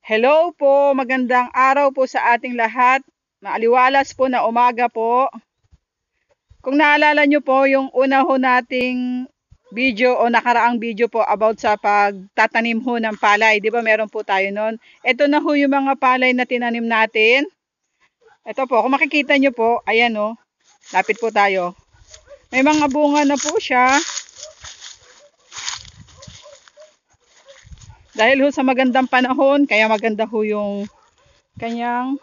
Hello po, magandang araw po sa ating lahat. Maaliwalas po na umaga po. Kung naalala nyo po, yung una ho nating video o nakaraang video po about sa pagtatanim ho ng palay. Di ba meron po tayo noon? Ito na ho yung mga palay na tinanim natin. Ito po, kung makikita nyo po, ayan o, lapit po tayo. May mga bunga na po siya. Dahil ho sa magandang panahon, kaya maganda ho yung kanyang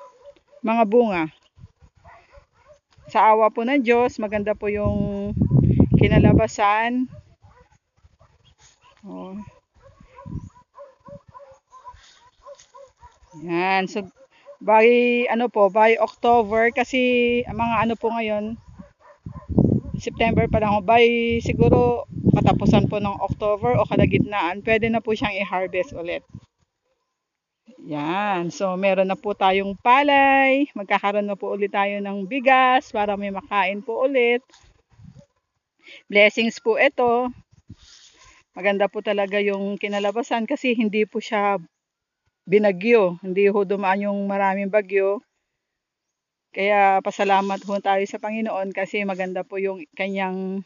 mga bunga. Sa awa po ng Diyos, maganda po yung kinalabasan. Oh. Yan. So, by, ano po, by October, kasi mga ano po ngayon, September pa lang ho. By siguro katapusan po ng October o kalagitnaan, pwede na po siyang i-harvest ulit. Yan. So, meron na po tayong palay. Magkakaroon na po ulit tayo ng bigas para may makain po ulit. Blessings po ito. Maganda po talaga yung kinalabasan kasi hindi po siya binagyo. Hindi ho dumaan yung maraming bagyo. Kaya pasalamat ho tayo sa Panginoon kasi maganda po yung kanyang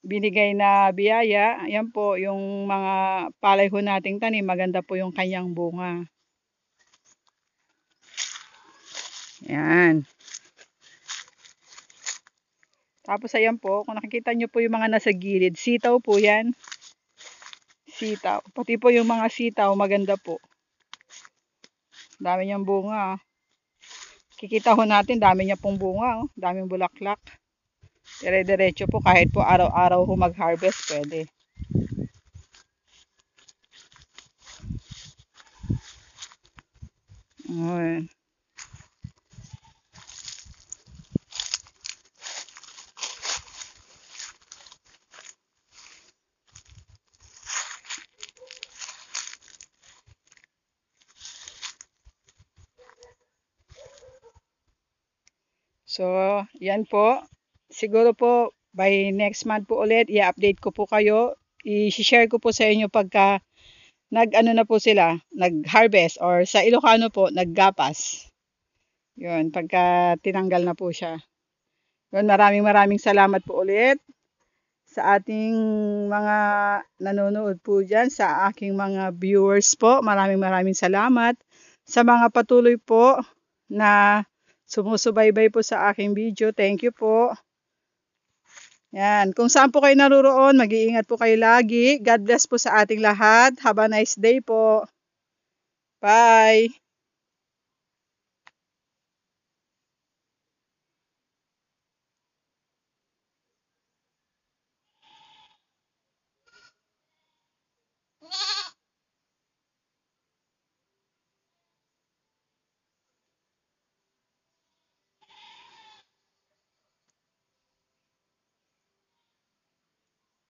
binigay na biyaya. Ayan po, yung mga palay ho nating tanim, maganda po yung kanyang bunga. Ayan. Tapos ayan po, kung nakikita nyo po yung mga nasa gilid, sitaw po yan. Sitaw. Pati po yung mga sitaw, maganda po. Dami niyang bunga. Ah. Kikita ho natin, dami niya pong bunga, oh. daming bulaklak. Dire-diretso po, kahit po araw-araw ho mag-harvest, pwede. Ayan. So, yan po. Siguro po, by next month po ulit, i-update ko po kayo. I-share ko po sa inyo pagka nag-ano na po sila, nag-harvest or sa Ilocano po, naggapas. Yun, pagka tinanggal na po siya. Yun, maraming maraming salamat po ulit sa ating mga nanonood po dyan, sa aking mga viewers po. Maraming maraming salamat sa mga patuloy po na sumusubaybay po sa aking video. Thank you po. Yan. Kung saan po kayo naruroon, mag-iingat po kayo lagi. God bless po sa ating lahat. Have a nice day po. Bye!